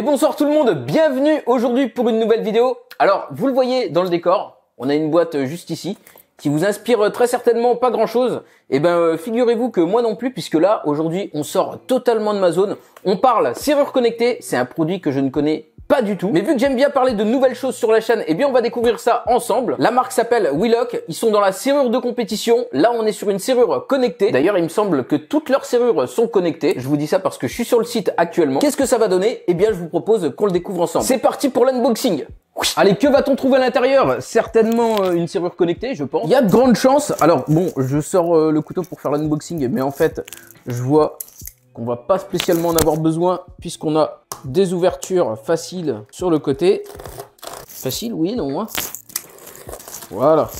Et bonsoir tout le monde, bienvenue aujourd'hui pour une nouvelle vidéo. Alors, vous le voyez dans le décor, on a une boîte juste ici qui vous inspire très certainement pas grand chose. Et eh ben, euh, figurez-vous que moi non plus, puisque là, aujourd'hui, on sort totalement de ma zone. On parle serrure connectée, c'est un produit que je ne connais pas du tout. Mais vu que j'aime bien parler de nouvelles choses sur la chaîne, eh bien on va découvrir ça ensemble. La marque s'appelle Willock. Ils sont dans la serrure de compétition. Là, on est sur une serrure connectée. D'ailleurs, il me semble que toutes leurs serrures sont connectées. Je vous dis ça parce que je suis sur le site actuellement. Qu'est-ce que ça va donner Eh bien, je vous propose qu'on le découvre ensemble. C'est parti pour l'unboxing. Allez, que va-t-on trouver à l'intérieur Certainement euh, une serrure connectée, je pense. Il y a de grandes chances. Alors, bon, je sors euh, le couteau pour faire l'unboxing, mais en fait, je vois qu'on va pas spécialement en avoir besoin puisqu'on a des ouvertures faciles sur le côté. Facile, oui, non hein. Voilà.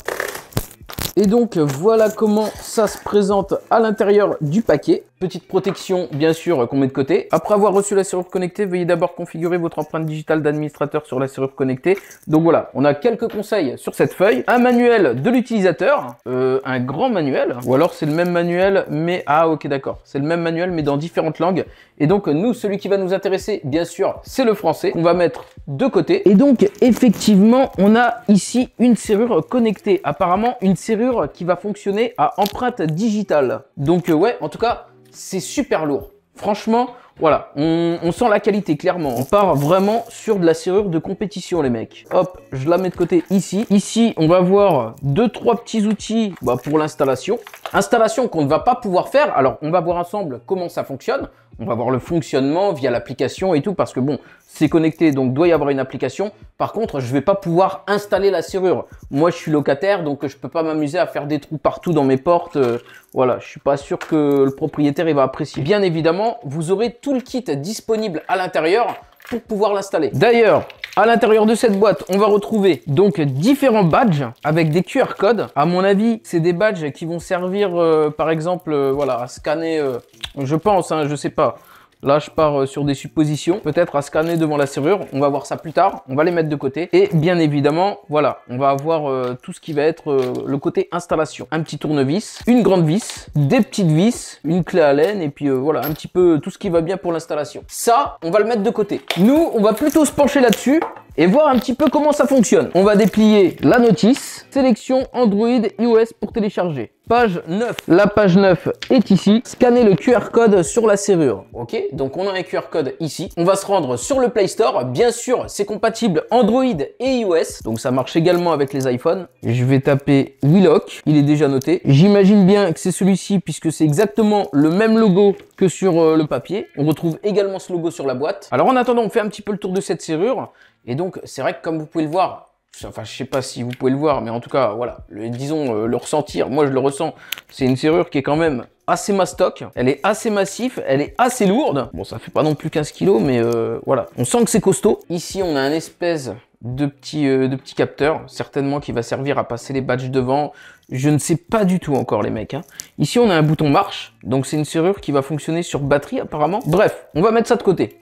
Et donc voilà comment ça se présente à l'intérieur du paquet. Petite protection, bien sûr, qu'on met de côté. Après avoir reçu la serrure connectée, veuillez d'abord configurer votre empreinte digitale d'administrateur sur la serrure connectée. Donc voilà, on a quelques conseils sur cette feuille. Un manuel de l'utilisateur, euh, un grand manuel, ou alors c'est le même manuel, mais... Ah ok, d'accord, c'est le même manuel, mais dans différentes langues. Et donc, nous, celui qui va nous intéresser, bien sûr, c'est le français. On va mettre de côté. Et donc, effectivement, on a ici une serrure connectée. Apparemment, une serrure qui va fonctionner à empreinte digitale. Donc euh, ouais, en tout cas c'est super lourd. Franchement, voilà, on, sent la qualité clairement. On part vraiment sur de la serrure de compétition les mecs. Hop, je la mets de côté ici. Ici, on va voir deux trois petits outils bah, pour l'installation. Installation qu'on ne va pas pouvoir faire. Alors, on va voir ensemble comment ça fonctionne on va voir le fonctionnement via l'application et tout, parce que bon, c'est connecté, donc doit y avoir une application. Par contre, je vais pas pouvoir installer la serrure. Moi, je suis locataire, donc je peux pas m'amuser à faire des trous partout dans mes portes. Euh, voilà, je suis pas sûr que le propriétaire il va apprécier. Bien évidemment, vous aurez tout le kit disponible à l'intérieur pour pouvoir l'installer. D'ailleurs, à l'intérieur de cette boîte, on va retrouver donc différents badges avec des QR codes. À mon avis, c'est des badges qui vont servir, euh, par exemple, euh, voilà, à scanner, euh, je pense, hein, je sais pas, Là, je pars euh, sur des suppositions, peut-être à scanner devant la serrure. On va voir ça plus tard. On va les mettre de côté. Et bien évidemment, voilà, on va avoir euh, tout ce qui va être euh, le côté installation. Un petit tournevis, une grande vis, des petites vis, une clé à laine et puis voilà, un petit peu tout ce qui va bien pour l'installation. Ça, on va le mettre de côté. Nous, on va plutôt se pencher là-dessus et voir un petit peu comment ça fonctionne. On va déplier la notice, sélection Android iOS pour télécharger. Page 9. La page 9 est ici. Scanner le QR code sur la serrure. Ok, donc on a un QR code ici. On va se rendre sur le Play Store. Bien sûr, c'est compatible Android et iOS. Donc ça marche également avec les iPhones. Je vais taper Willock. Il est déjà noté. J'imagine bien que c'est celui-ci puisque c'est exactement le même logo que sur euh, le papier. On retrouve également ce logo sur la boîte. Alors en attendant, on fait un petit peu le tour de cette serrure. Et donc, c'est vrai que comme vous pouvez le voir, enfin je sais pas si vous pouvez le voir, mais en tout cas voilà, disons euh, le ressentir, moi je le ressens, c'est une serrure qui est quand même assez mastoc, elle est assez massif, elle est assez lourde, bon ça fait pas non plus 15 kg mais euh, voilà, on sent que c'est costaud. Ici on a un espèce de petit, euh, de petit capteur, certainement qui va servir à passer les badges devant, je ne sais pas du tout encore les mecs. Hein. Ici on a un bouton marche, donc c'est une serrure qui va fonctionner sur batterie apparemment, bref, on va mettre ça de côté.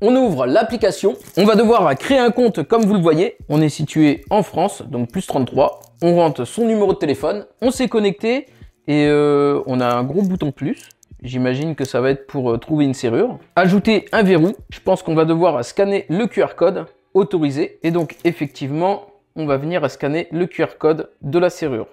On ouvre l'application. On va devoir créer un compte comme vous le voyez. On est situé en France, donc plus 33. On rentre son numéro de téléphone. On s'est connecté et euh, on a un gros bouton plus. J'imagine que ça va être pour euh, trouver une serrure. Ajouter un verrou. Je pense qu'on va devoir scanner le QR code autorisé. Et donc effectivement, on va venir scanner le QR code de la serrure.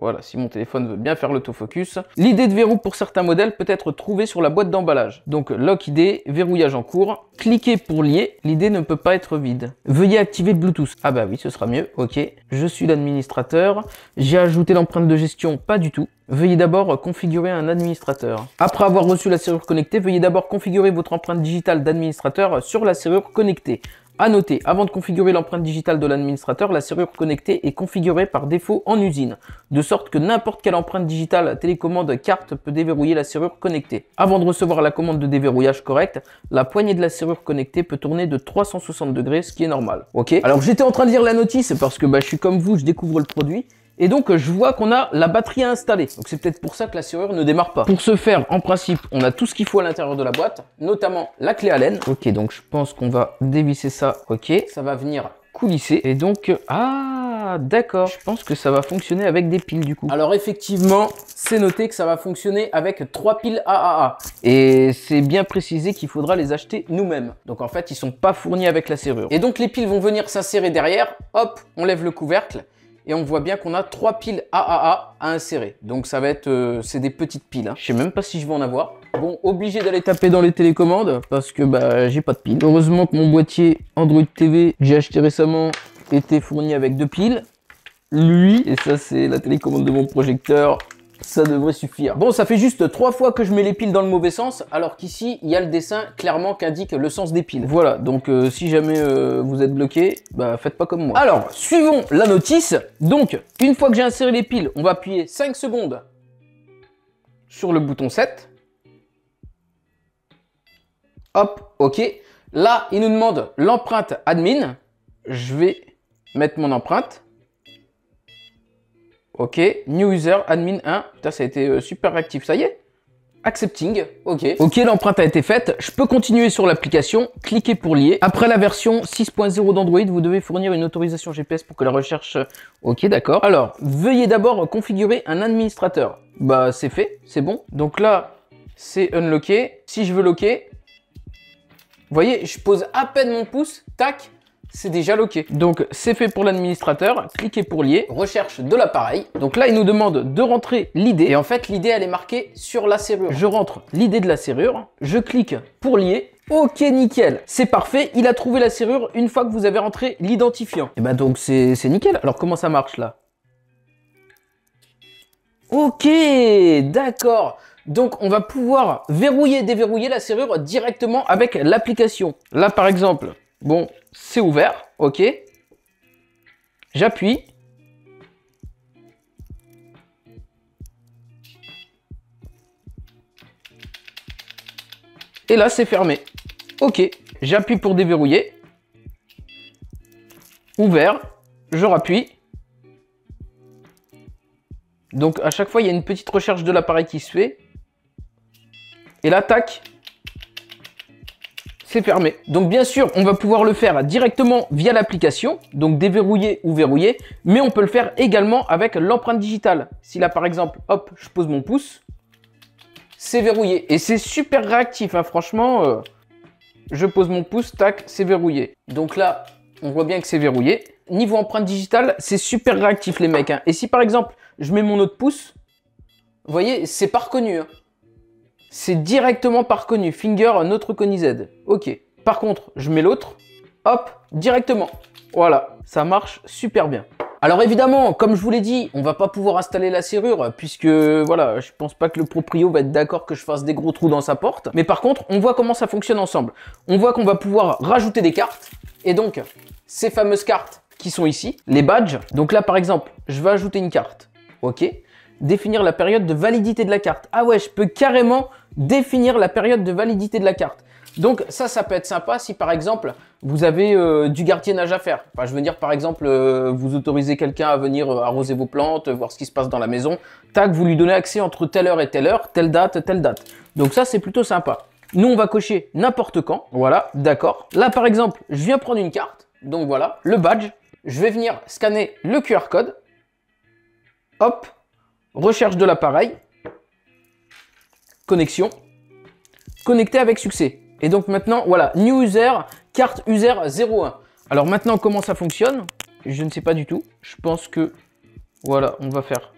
Voilà, si mon téléphone veut bien faire l'autofocus. L'idée de verrou pour certains modèles peut être trouvée sur la boîte d'emballage. Donc lock ID, verrouillage en cours. Cliquez pour lier, l'idée ne peut pas être vide. Veuillez activer le Bluetooth. Ah bah oui, ce sera mieux, ok. Je suis l'administrateur. J'ai ajouté l'empreinte de gestion, pas du tout. Veuillez d'abord configurer un administrateur. Après avoir reçu la serrure connectée, veuillez d'abord configurer votre empreinte digitale d'administrateur sur la serrure connectée. À noter, avant de configurer l'empreinte digitale de l'administrateur, la serrure connectée est configurée par défaut en usine, de sorte que n'importe quelle empreinte digitale, télécommande, carte peut déverrouiller la serrure connectée. Avant de recevoir la commande de déverrouillage correcte, la poignée de la serrure connectée peut tourner de 360 degrés, ce qui est normal. Ok Alors j'étais en train de lire la notice parce que bah, je suis comme vous, je découvre le produit. Et donc, euh, je vois qu'on a la batterie à installer. Donc, c'est peut-être pour ça que la serrure ne démarre pas. Pour ce faire, en principe, on a tout ce qu'il faut à l'intérieur de la boîte, notamment la clé Allen. Ok, donc je pense qu'on va dévisser ça. Ok, ça va venir coulisser. Et donc, euh, ah, d'accord. Je pense que ça va fonctionner avec des piles, du coup. Alors, effectivement, c'est noté que ça va fonctionner avec trois piles AAA. Et c'est bien précisé qu'il faudra les acheter nous-mêmes. Donc, en fait, ils sont pas fournis avec la serrure. Et donc, les piles vont venir s'insérer derrière. Hop, on lève le couvercle et on voit bien qu'on a trois piles AAA à insérer. Donc ça va être, euh, c'est des petites piles. Hein. Je sais même pas si je vais en avoir. Bon, obligé d'aller taper dans les télécommandes parce que bah j'ai pas de piles. Heureusement que mon boîtier Android TV que j'ai acheté récemment était fourni avec deux piles. Lui, et ça c'est la télécommande de mon projecteur, ça devrait suffire. Bon, ça fait juste trois fois que je mets les piles dans le mauvais sens, alors qu'ici, il y a le dessin clairement indique le sens des piles. Voilà, donc euh, si jamais euh, vous êtes bloqué, bah, faites pas comme moi. Alors, suivons la notice. Donc, une fois que j'ai inséré les piles, on va appuyer 5 secondes sur le bouton 7. Hop, ok. Là, il nous demande l'empreinte admin. Je vais mettre mon empreinte. Ok, new user, admin 1. Putain, ça a été euh, super réactif, ça y est. Accepting, ok. Ok, l'empreinte a été faite. Je peux continuer sur l'application, Cliquez pour lier. Après la version 6.0 d'Android, vous devez fournir une autorisation GPS pour que la recherche... Euh, ok, d'accord. Alors, veuillez d'abord configurer un administrateur. Bah, c'est fait, c'est bon. Donc là, c'est unlocké. Si je veux locker, vous voyez, je pose à peine mon pouce, tac, c'est déjà loqué. Donc c'est fait pour l'administrateur, cliquez pour lier, recherche de l'appareil. Donc là il nous demande de rentrer l'idée et en fait l'idée elle est marquée sur la serrure. Je rentre l'idée de la serrure, je clique pour lier. Ok nickel, c'est parfait, il a trouvé la serrure une fois que vous avez rentré l'identifiant. Et eh ben donc c'est nickel, alors comment ça marche là Ok, d'accord. Donc on va pouvoir verrouiller déverrouiller la serrure directement avec l'application. Là par exemple, bon, c'est ouvert, ok. J'appuie. Et là, c'est fermé. Ok, j'appuie pour déverrouiller. Ouvert, je rappuie. Donc à chaque fois, il y a une petite recherche de l'appareil qui se fait. Et là, tac, c'est fermé. Donc bien sûr, on va pouvoir le faire directement via l'application, donc déverrouiller ou verrouiller, mais on peut le faire également avec l'empreinte digitale. Si là par exemple, hop, je pose mon pouce, c'est verrouillé. Et c'est super réactif, hein, franchement, euh, je pose mon pouce, tac, c'est verrouillé. Donc là, on voit bien que c'est verrouillé. Niveau empreinte digitale, c'est super réactif les mecs. Hein. Et si par exemple, je mets mon autre pouce, vous voyez, c'est pas reconnu. Hein c'est directement par connu. Finger, notre autre Z. Ok. Par contre, je mets l'autre, hop, directement. Voilà, ça marche super bien. Alors évidemment, comme je vous l'ai dit, on va pas pouvoir installer la serrure puisque voilà, je pense pas que le proprio va être d'accord que je fasse des gros trous dans sa porte. Mais par contre, on voit comment ça fonctionne ensemble. On voit qu'on va pouvoir rajouter des cartes et donc ces fameuses cartes qui sont ici, les badges. Donc là par exemple, je vais ajouter une carte. OK définir la période de validité de la carte. Ah ouais, je peux carrément définir la période de validité de la carte. Donc ça, ça peut être sympa si par exemple vous avez euh, du gardiennage à faire. je veux dire par exemple, euh, vous autorisez quelqu'un à venir euh, arroser vos plantes, voir ce qui se passe dans la maison. Tac, vous lui donnez accès entre telle heure et telle heure, telle date, telle date. Donc ça, c'est plutôt sympa. Nous, on va cocher n'importe quand. Voilà, d'accord. Là, par exemple, je viens prendre une carte. Donc voilà, le badge. Je vais venir scanner le QR code. Hop, recherche de l'appareil, connexion, connecté avec succès. Et donc maintenant, voilà, new user, carte user 01. Alors maintenant, comment ça fonctionne Je ne sais pas du tout. Je pense que, voilà, on va faire.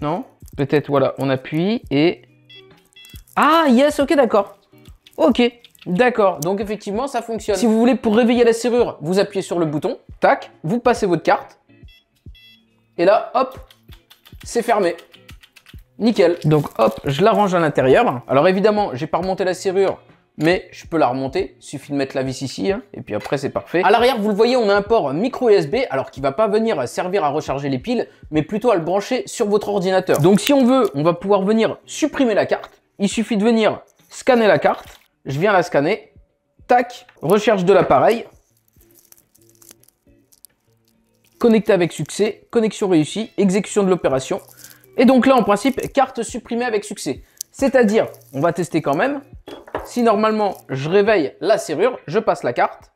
Non Peut-être, voilà, on appuie et... Ah, yes, ok, d'accord. Ok, d'accord. Donc effectivement, ça fonctionne. Si vous voulez, pour réveiller la serrure, vous appuyez sur le bouton, tac, vous passez votre carte. Et là, hop, c'est fermé. Nickel. Donc hop, je la range à l'intérieur. Alors évidemment, j'ai pas remonté la serrure, mais je peux la remonter. Suffit de mettre la vis ici, hein, et puis après c'est parfait. À l'arrière, vous le voyez, on a un port micro USB, alors qui va pas venir servir à recharger les piles, mais plutôt à le brancher sur votre ordinateur. Donc si on veut, on va pouvoir venir supprimer la carte. Il suffit de venir scanner la carte. Je viens la scanner. Tac, recherche de l'appareil. connecté avec succès, connexion réussie, exécution de l'opération. Et donc là, en principe, carte supprimée avec succès. C'est-à-dire, on va tester quand même, si normalement je réveille la serrure, je passe la carte,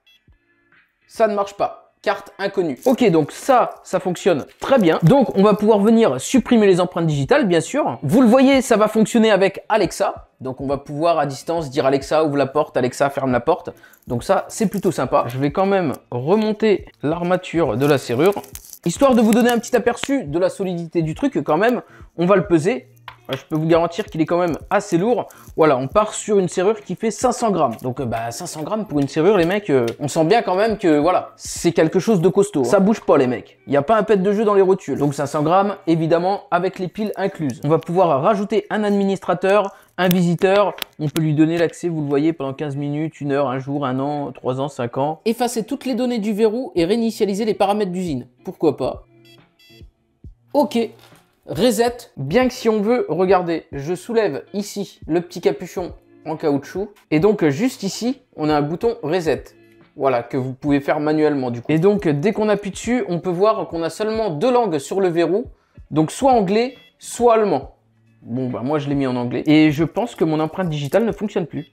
ça ne marche pas carte inconnue. Ok, donc ça, ça fonctionne très bien. Donc, on va pouvoir venir supprimer les empreintes digitales, bien sûr. Vous le voyez, ça va fonctionner avec Alexa. Donc, on va pouvoir à distance dire Alexa, ouvre la porte, Alexa, ferme la porte. Donc ça, c'est plutôt sympa. Je vais quand même remonter l'armature de la serrure. Histoire de vous donner un petit aperçu de la solidité du truc, quand même, on va le peser je peux vous garantir qu'il est quand même assez lourd. Voilà, on part sur une serrure qui fait 500 grammes. Donc euh, bah 500 grammes pour une serrure, les mecs, euh, on sent bien quand même que voilà, c'est quelque chose de costaud. Hein. Ça bouge pas, les mecs. Il n'y a pas un pet de jeu dans les rotules. Donc 500 grammes, évidemment, avec les piles incluses. On va pouvoir rajouter un administrateur, un visiteur, on peut lui donner l'accès, vous le voyez, pendant 15 minutes, 1 heure, 1 jour, 1 an, 3 ans, 5 ans. Effacer toutes les données du verrou et réinitialiser les paramètres d'usine. Pourquoi pas Ok, Reset, bien que si on veut, regardez, je soulève ici le petit capuchon en caoutchouc. Et donc juste ici, on a un bouton Reset. Voilà, que vous pouvez faire manuellement du coup. Et donc dès qu'on appuie dessus, on peut voir qu'on a seulement deux langues sur le verrou. Donc soit anglais, soit allemand. Bon bah moi je l'ai mis en anglais. Et je pense que mon empreinte digitale ne fonctionne plus.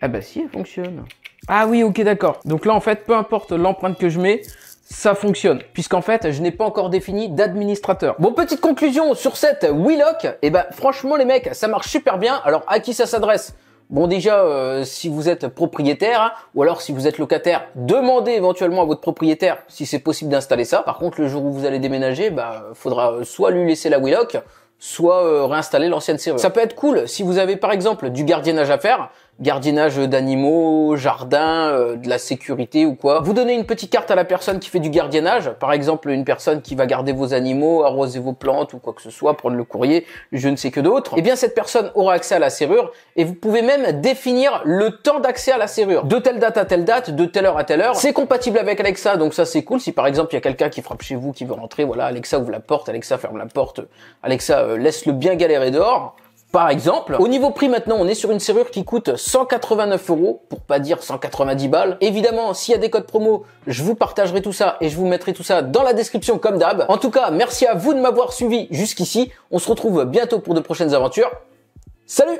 Ah bah si, elle fonctionne. Ah oui, ok, d'accord. Donc là, en fait, peu importe l'empreinte que je mets, ça fonctionne, puisqu'en fait, je n'ai pas encore défini d'administrateur. Bon, petite conclusion sur cette wheelock, Et eh ben, franchement, les mecs, ça marche super bien. Alors, à qui ça s'adresse Bon déjà, euh, si vous êtes propriétaire hein, ou alors si vous êtes locataire, demandez éventuellement à votre propriétaire si c'est possible d'installer ça. Par contre, le jour où vous allez déménager, bah faudra soit lui laisser la Willock, soit euh, réinstaller l'ancienne serrure. Ça peut être cool si vous avez par exemple du gardiennage à faire gardiennage d'animaux, jardin, euh, de la sécurité ou quoi. Vous donnez une petite carte à la personne qui fait du gardiennage. Par exemple, une personne qui va garder vos animaux, arroser vos plantes ou quoi que ce soit, prendre le courrier, je ne sais que d'autres. Eh bien, cette personne aura accès à la serrure et vous pouvez même définir le temps d'accès à la serrure. De telle date à telle date, de telle heure à telle heure. C'est compatible avec Alexa, donc ça c'est cool. Si par exemple, il y a quelqu'un qui frappe chez vous, qui veut rentrer, voilà, Alexa ouvre la porte, Alexa ferme la porte, Alexa euh, laisse le bien galérer dehors. Par exemple, au niveau prix maintenant, on est sur une serrure qui coûte 189 euros, pour pas dire 190 balles. Évidemment, s'il y a des codes promo, je vous partagerai tout ça et je vous mettrai tout ça dans la description comme d'hab. En tout cas, merci à vous de m'avoir suivi jusqu'ici. On se retrouve bientôt pour de prochaines aventures. Salut